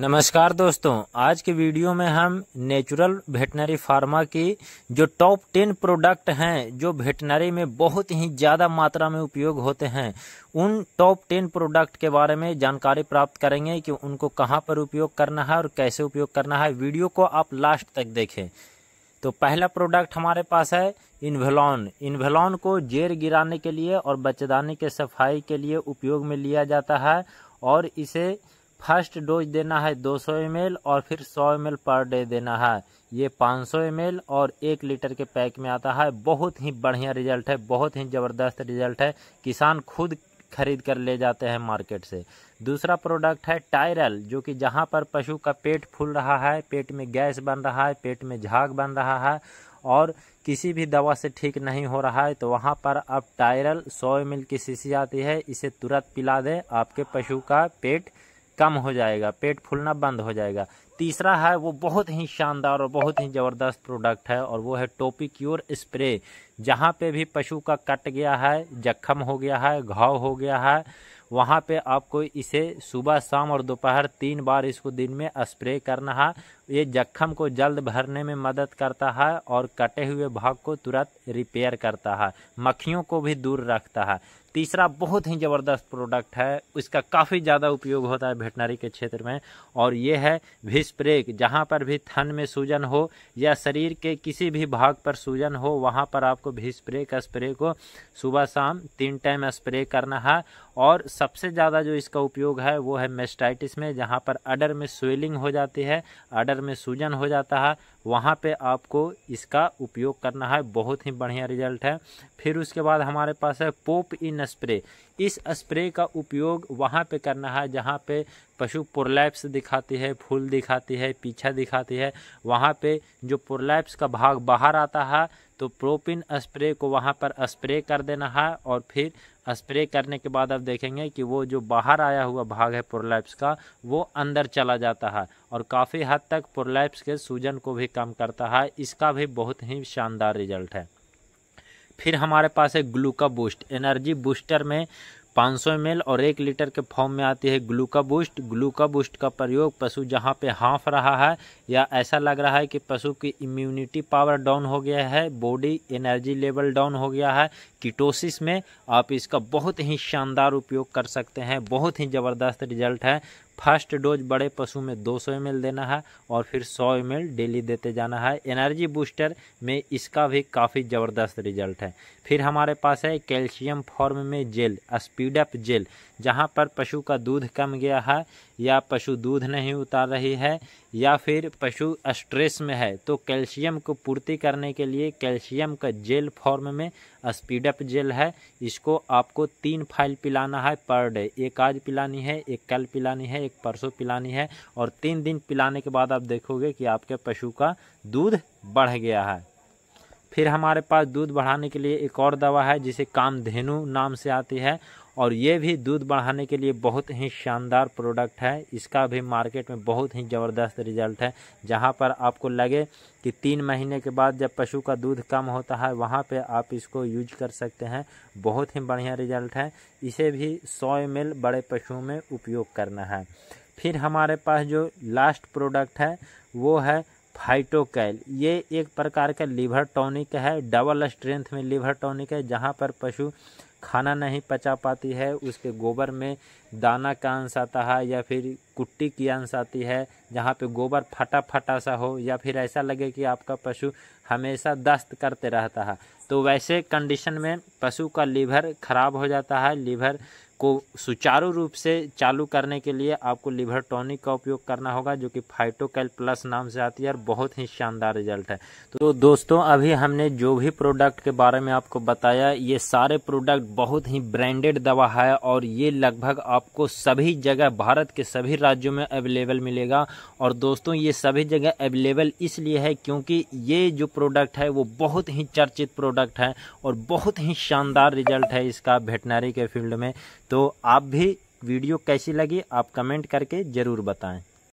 नमस्कार दोस्तों आज के वीडियो में हम नेचुरल वेटनरी फार्मा की जो टॉप टेन प्रोडक्ट हैं जो वेटनरी में बहुत ही ज़्यादा मात्रा में उपयोग होते हैं उन टॉप टेन प्रोडक्ट के बारे में जानकारी प्राप्त करेंगे कि उनको कहां पर उपयोग करना है और कैसे उपयोग करना है वीडियो को आप लास्ट तक देखें तो पहला प्रोडक्ट हमारे पास है इन्वेलॉन इन्वेलॉन को जेर गिराने के लिए और बच्चेदानी के सफाई के लिए उपयोग में लिया जाता है और इसे फर्स्ट डोज देना है 200 सौ और फिर 100 एम पर डे देना है ये 500 सौ और एक लीटर के पैक में आता है बहुत ही बढ़िया रिजल्ट है बहुत ही ज़बरदस्त रिजल्ट है किसान खुद खरीद कर ले जाते हैं मार्केट से दूसरा प्रोडक्ट है टायरल जो कि जहाँ पर पशु का पेट फूल रहा है पेट में गैस बन रहा है पेट में झाग बन रहा है और किसी भी दवा से ठीक नहीं हो रहा है तो वहाँ पर अब टायरल सौ एम की शीशी आती है इसे तुरंत पिला दें आपके पशु का पेट कम हो जाएगा पेट फूलना बंद हो जाएगा तीसरा है वो बहुत ही शानदार और बहुत ही ज़बरदस्त प्रोडक्ट है और वो है टोपी क्योर स्प्रे जहाँ पे भी पशु का कट गया है जख्म हो गया है घाव हो गया है वहाँ पे आपको इसे सुबह शाम और दोपहर तीन बार इसको दिन में स्प्रे करना है ये जख्म को जल्द भरने में मदद करता है और कटे हुए भाग को तुरंत रिपेयर करता है मक्खियों को भी दूर रखता है तीसरा बहुत ही ज़बरदस्त प्रोडक्ट है इसका काफ़ी ज़्यादा उपयोग होता है वेटनरी के क्षेत्र में और ये है विस्प्रेक जहाँ पर भी थन में सूजन हो या शरीर के किसी भी भाग पर सूजन हो वहाँ पर आपको विस्प्रेक स्प्रे को सुबह शाम तीन टाइम स्प्रे करना है और सबसे ज़्यादा जो इसका उपयोग है वो है मेस्टाइटिस में जहाँ पर अडर में स्वेलिंग हो जाती है अडर अंदर में सूजन हो जाता है वहाँ पे आपको इसका उपयोग करना है बहुत ही बढ़िया रिजल्ट है फिर उसके बाद हमारे पास है पोप इन स्प्रे इस स्प्रे का उपयोग वहाँ पे करना है जहाँ पे पशु पुरलैप्स दिखाती है फूल दिखाती है पीछा दिखाती है वहाँ पे जो पुरलैप्स का भाग बाहर आता है तो प्रोपिन स्प्रे को वहाँ पर स्प्रे कर देना है और फिर स्प्रे करने के बाद आप देखेंगे कि वो जो बाहर आया हुआ भाग है पुरलैप्स का वो अंदर चला जाता है और काफ़ी हद तक पुरलैप्स के सूजन को भी कम करता है इसका भी बहुत ही शानदार रिजल्ट है फिर हमारे पास है ग्लूका बूस्ट एनर्जी बूस्टर में 500 सौ और एक लीटर के फॉर्म में आती है ग्लूका बूस्ट ग्लूका बूस्ट का प्रयोग पशु जहाँ पे हाँफ रहा है या ऐसा लग रहा है कि पशु की इम्यूनिटी पावर डाउन हो गया है बॉडी एनर्जी लेवल डाउन हो गया है किटोसिस में आप इसका बहुत ही शानदार उपयोग कर सकते हैं बहुत ही ज़बरदस्त रिजल्ट है फर्स्ट डोज बड़े पशु में 200 सौ देना है और फिर 100 एम डेली देते जाना है एनर्जी बूस्टर में इसका भी काफ़ी ज़बरदस्त रिजल्ट है फिर हमारे पास है कैल्शियम फॉर्म में जेल स्पीडअप जेल जहाँ पर पशु का दूध कम गया है या पशु दूध नहीं उतार रही है या फिर पशु स्ट्रेस में है तो कैल्शियम को पूर्ति करने के लिए कैल्शियम का जेल फॉर्म में स्पीडअप जेल है इसको आपको तीन फाइल पिलाना है पर डे एक आज पिलानी है एक कल पिलानी है एक परसों पिलानी है और तीन दिन पिलाने के बाद आप देखोगे कि आपके पशु का दूध बढ़ गया है फिर हमारे पास दूध बढ़ाने के लिए एक और दवा है जिसे कामधेनु नाम से आती है और ये भी दूध बढ़ाने के लिए बहुत ही शानदार प्रोडक्ट है इसका भी मार्केट में बहुत ही ज़बरदस्त रिजल्ट है जहाँ पर आपको लगे कि तीन महीने के बाद जब पशु का दूध कम होता है वहाँ पे आप इसको यूज कर सकते हैं बहुत ही बढ़िया रिजल्ट है इसे भी सौ एम बड़े पशुओं में उपयोग करना है फिर हमारे पास जो लास्ट प्रोडक्ट है वो है फाइटोकैल ये एक प्रकार का लीवर टॉनिक है डबल स्ट्रेंथ में लिवर टॉनिक है जहाँ पर पशु खाना नहीं पचा पाती है उसके गोबर में दाना का अंश आता है या फिर कुट्टी की अंश आती है जहाँ पे गोबर फटा फटा सा हो या फिर ऐसा लगे कि आपका पशु हमेशा दस्त करते रहता है तो वैसे कंडीशन में पशु का लीवर खराब हो जाता है लीवर को सुचारू रूप से चालू करने के लिए आपको लिवर टॉनिक का उपयोग करना होगा जो कि फाइटोकैल प्लस नाम से आती है और बहुत ही शानदार रिजल्ट है तो दोस्तों अभी हमने जो भी प्रोडक्ट के बारे में आपको बताया ये सारे प्रोडक्ट बहुत ही ब्रांडेड दवा है और ये लगभग आपको सभी जगह भारत के सभी राज्यों में अवेलेबल मिलेगा और दोस्तों ये सभी जगह अवेलेबल इसलिए है क्योंकि ये जो प्रोडक्ट है वो बहुत ही चर्चित प्रोडक्ट है और बहुत ही शानदार रिजल्ट है इसका वेटनरी के फील्ड में तो तो आप भी वीडियो कैसी लगी आप कमेंट करके ज़रूर बताएं